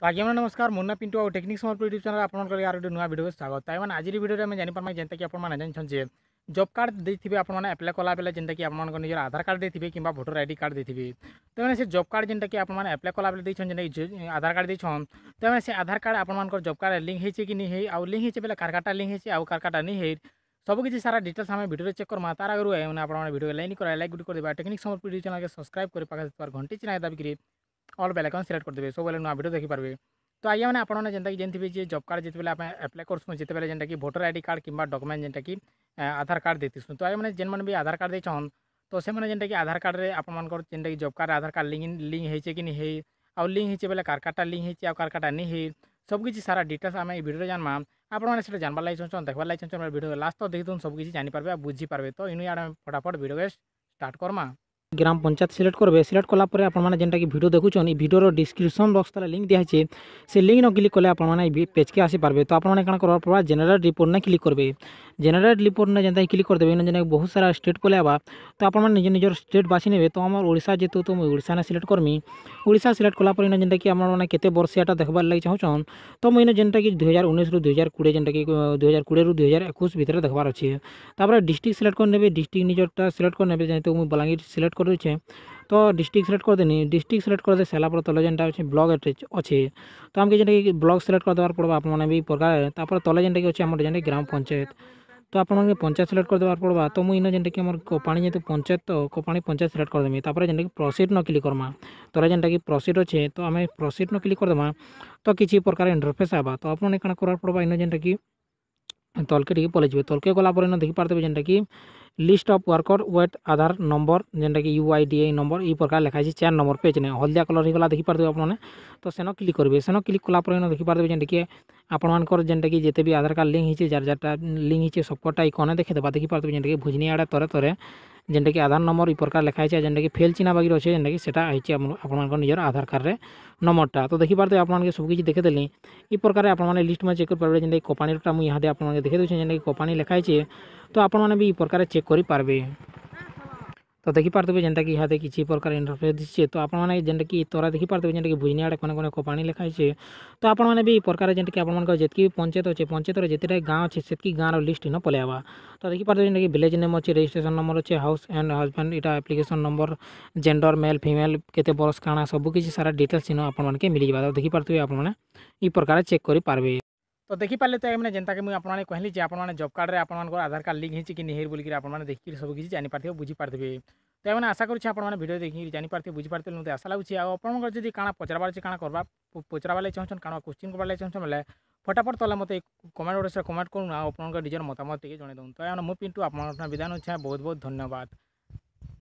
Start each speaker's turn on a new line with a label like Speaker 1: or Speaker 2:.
Speaker 1: তো আজ্ঞা নমস্কার মো না পিন্টু আর টেকনিক সমর ইউট্যুব চ্যানেল আপনার আর গোটে নয় ভিডিওকে স্বাগত তাই মানে আজির ভিডিওরে আমি জানিপারমা যেটা কি আপনার জানিছেন যে জব কার্ড দিয়ে আপনার আপ্লাই কলা বেলা যেটা কি আপনার নিজের আধার কার্ড দিয়ে কিংবা ভোটর আইডি কার্ড দিয়ে তো মানে সে জব কার্ড যেটা কি আপনার আপ্লাই কলা বেলা দিয়েছেন যেটা আধার কার্ড দিয়েছেন তো মানে সে আধার কার্ড আপনার জব কার্ড লিঙ্ক হয়েছে কি নি হই আউ লিঙ্ক হয়েছে বেলা কার কার্ডটা লিঙ্ক হয়েছে আউ কার কার্ডটা নি হই सब किसी सारा डिटेल्स हमें भिडियो चेक करमा तार आगे मैंने आप भिडियो लाइन करा लाइक गुट कर देवा टेक्निक समर्पित यूट्यूब चैनल के सब्सक्राइब कर पाखे घंटी चैनल दाबी অল বেল আইকন সিলেক্ট করে দেবে সবুলে নয় ভিডিও দেখিপারবে তো আজ্ঞা মানে আপনার যেটা কি জানিবে যে জব কার্ড যেতবে আমি আপ্লাই করছু যেতবে যেটা কি ভোটর আইডি কার্ড কিংবা ডকুমেন্ট যেটা কি আধার কার্ড দেখিছু তো আজ্ঞা মানে যে বি আধার কার্ড দিয়েছন তো সে যেটা কি আধার কার্ডে আপনার যেটা কি job card Aadhaar card link link হয়েছে কি হই আউ লিঙ্ক হয়েছে বেলে কার কার্ডটা লিঙ্ক হয়েছে আর কার কার্ডটা নি হই সবকিছু সারা ডিটেলস আমি এই ভিডিওরে জানমা আপনার সেটা জানবার লাগি চান দেখবার লাগি চান ভিডিও লাস্ট তো দেখি সবকিছু জানিপারবে আর বুঝিপারবে তো ইনু ইয়ার আমি ফটাফট ভিডিওকে স্টার্ট করমা গ্রাম পঞ্চায়েত সিলেক্ট করবে সিলেক্ট কলা পরে আপনার যেটা কি ভিডিও দেখুছেন এই ভিডিওর ডিসক্রিপশন বক্স তলে লিঙ্ক দিয়া হয়েছে সেই লিঙ্ক ন ক্লিক কলে আপনার এই পেজকে আসিপারবে তো আপনার কেন করবার পর জেনারেল রিপোর্ট না ক্লিক করবে জেনারেট রিপোর্ট না যেটা ক্লিক করে দেবে এখানে যেন বহুত সারা স্টেট পলে আবা তো আপনার নিজ নিজের স্টেট বাছি নেবে তো আমার ওড়শা যেহেতু তো মুই ওড়শা না সিলেক্ট করমি ওড়শা সিলেক্ট কলাপরে এখানে যেটা কি আমার মানে কেতে বর্ষিয়াটা দেখবার লাগে চাহুছন তো মুই যেটা কি দুই হাজার উনিশ রু দুই হাজার কোড়ি যেটা কি দুই হাজার কোড়ি রু দুই হাজার একুশ ভিতরে দেখবার অছে তারপরে ডিস্ট্রিক্ট সিলেক্ট করে নেবে ডিস্ট্রিক্ট নিজটা সিলেক্ট করে নেবে যেহেতু মুই বলাঙ্গীর সিলেক্ট করে দেছে তো ডিস্ট্রিক্ট सिलेक्ट कर देनी डिस्ट्रिक्ट सिलेक्ट कर दे सारा पर तले जेनटा अच्छे ब्लक अच्छे तो आमके जेनटा ब्लक सिलेक्ट कर देवार पड़वा आप भी प्रकार तापर तले जेनटा अच्छे आम जेनटा ग्राम पंचायत ତ ଆପଣମାନେ ପଞ୍ଚାୟତ ସିଲେକ୍ଟ କରିଦେବାର ପଡ଼ବା ତ ମୁଁ ଇନ ଯେନ୍ଟାକି ଆମର କପାଣି ଯେହେତୁ ପଞ୍ଚାୟତ ତ କୋପାଣି ପଞ୍ଚାୟତ ସିଲେକ୍ଟ କରିଦେମି ତାପରେ ଯେନ୍ଟାକି ପ୍ରସିଡ଼୍ ନ କ୍ଲିକ୍ କର୍ମା ତୋର ଯେନ୍ଟାକି ପ୍ରସିଡ଼୍ ଅଛେ ତ ଆମେ ପ୍ରସିଡ଼୍ ନ କ୍ଲିକ୍ କରିଦେମା ତ କିଛି ପ୍ରକାର ଇଣ୍ଟରଫେସ୍ ହେବା ତ ଆପଣମାନେ କାଣା କରବାର ପଡ଼ବା ଇନ ଯେନ୍ଟାକି তলকে টিকে পলে ତଲ୍କେ ଟିକେ ପଲେଇ ଯିବେ ତଲ୍କେ ଗଲାପରେ যেটা কি list of worker with Aadhaar number যেটা কি ইউআইডিআই নম্বর এই প্রকার লেখা আছে চার নম্বর পেজ নে হলদিয়া কলর হয়ে দেখি দেখিপারে আপনার তো সেন ক্লিক করবে সেন ক্লিক কলা পরে দেখি কলাপরে যেটা কি আপনার যেটা কি যেতে বি আধার কার্ড লিঙ্ক হয়েছে যার যারটা লিঙ্ক হয়েছে সবকটা ইকনে দেখে দেবা দেখি যেটা কি ভুজনি আড়ে তরে তরে যেটাকি আধার নম্বর এই প্রকার লেখা হয়েছে যেটাকি ফেল চিহ্ন বাকি রয়েছে যেটাকি সেটা হয়েছে আপনার নিজের আধার কার্ডের নম্বরটা তো দেখিপারে আপনাদের সবকিছু দেখে দেলি এই প্রকার আপনার লিস্ট মানে চেক করিপারে যেটাকি কোম্পানিরটা মুই ইহাদে আপনাদের দেখে দেছি যেটাকি কোম্পানি লেখা হয়েছে তো আপনার বি এই প্রকার চেক করিপারবে तो देखिपे जेनता कि हाथ किसी प्रकार इंटरफेस दिखे तो आपने जेनता कि तरह देखिपे जेनता कि भुजनी आड़े कने को पाने लिखा है तो आपने भी प्रकार जेनता कि आपको जितकी भी पंचायत अच्छे पंचायत जितने गाँव अच्छे से गाँव रिस्ट इन पलै आवा तो देखिपे जेनता कि भिलेज नेम अच्छे रेजिट्रेसन नंबर अच्छे हाउस एंड हजबैंड यहाँ application number gender male female केत बरस का सबकि सारा डिटेल्स इन आपके मिल जाए तो देखिपे आप प्रकार चेक कर पार्बे तो देखिपारे तो मैंने जेनता मुझे आपने कहली जे आपने जब कार्ड्रे आप आधार कार्ड लिंक होती कि नहीं बोलिक आपने देखिए सब किसी जानीपारे बुझीपारे तो मैंने आशा करुच्छे आपने भिड देखिए जानीपारे बुझीपारे मत आशा लगे आपंकर जब क्या पचारबार अच्छे क्या करवा पचारबार लगे चाहन क्या क्वेश्चन करवार लगे चाहन बोले फटाफट तले मत कमेंट बक्स कमेंट करूँ आपंकर मतामत जन दूँ तो मैं पिंटू आप विधान बहुत बहुत धन्यवाद